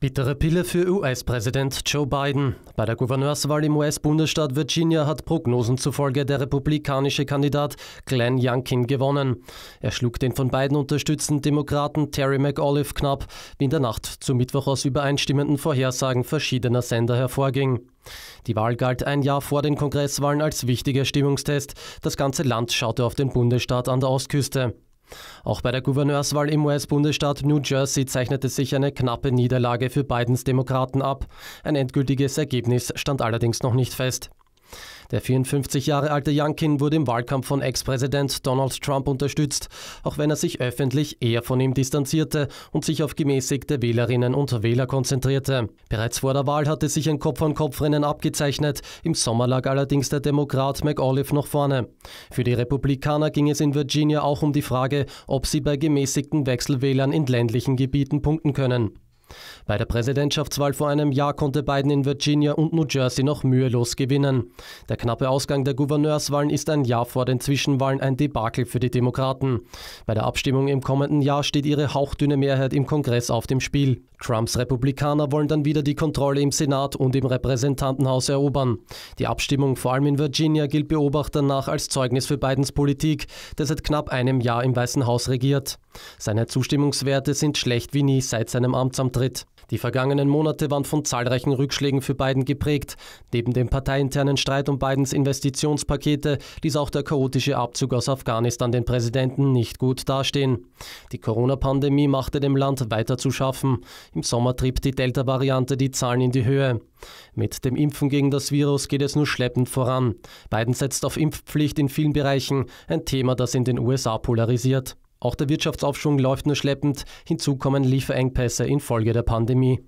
Bittere Pille für US-Präsident Joe Biden. Bei der Gouverneurswahl im US-Bundesstaat Virginia hat Prognosen zufolge der republikanische Kandidat Glenn Youngkin gewonnen. Er schlug den von beiden unterstützten Demokraten Terry McAuliffe knapp, wie in der Nacht zu Mittwoch aus übereinstimmenden Vorhersagen verschiedener Sender hervorging. Die Wahl galt ein Jahr vor den Kongresswahlen als wichtiger Stimmungstest. Das ganze Land schaute auf den Bundesstaat an der Ostküste. Auch bei der Gouverneurswahl im US-Bundesstaat New Jersey zeichnete sich eine knappe Niederlage für Bidens Demokraten ab. Ein endgültiges Ergebnis stand allerdings noch nicht fest. Der 54 Jahre alte Yankin wurde im Wahlkampf von Ex-Präsident Donald Trump unterstützt, auch wenn er sich öffentlich eher von ihm distanzierte und sich auf gemäßigte Wählerinnen und Wähler konzentrierte. Bereits vor der Wahl hatte sich ein Kopf-an-Kopf-Rennen abgezeichnet, im Sommer lag allerdings der Demokrat McAuliffe noch vorne. Für die Republikaner ging es in Virginia auch um die Frage, ob sie bei gemäßigten Wechselwählern in ländlichen Gebieten punkten können. Bei der Präsidentschaftswahl vor einem Jahr konnte Biden in Virginia und New Jersey noch mühelos gewinnen. Der knappe Ausgang der Gouverneurswahlen ist ein Jahr vor den Zwischenwahlen ein Debakel für die Demokraten. Bei der Abstimmung im kommenden Jahr steht ihre hauchdünne Mehrheit im Kongress auf dem Spiel. Trumps Republikaner wollen dann wieder die Kontrolle im Senat und im Repräsentantenhaus erobern. Die Abstimmung vor allem in Virginia gilt Beobachtern nach als Zeugnis für Bidens Politik, der seit knapp einem Jahr im Weißen Haus regiert. Seine Zustimmungswerte sind schlecht wie nie seit seinem Amtsantritt. Die vergangenen Monate waren von zahlreichen Rückschlägen für Biden geprägt. Neben dem parteiinternen Streit um Bidens Investitionspakete ließ auch der chaotische Abzug aus Afghanistan den Präsidenten nicht gut dastehen. Die Corona-Pandemie machte dem Land weiter zu schaffen. Im Sommer trieb die Delta-Variante die Zahlen in die Höhe. Mit dem Impfen gegen das Virus geht es nur schleppend voran. Biden setzt auf Impfpflicht in vielen Bereichen, ein Thema, das in den USA polarisiert. Auch der Wirtschaftsaufschwung läuft nur schleppend, hinzu kommen Lieferengpässe infolge der Pandemie.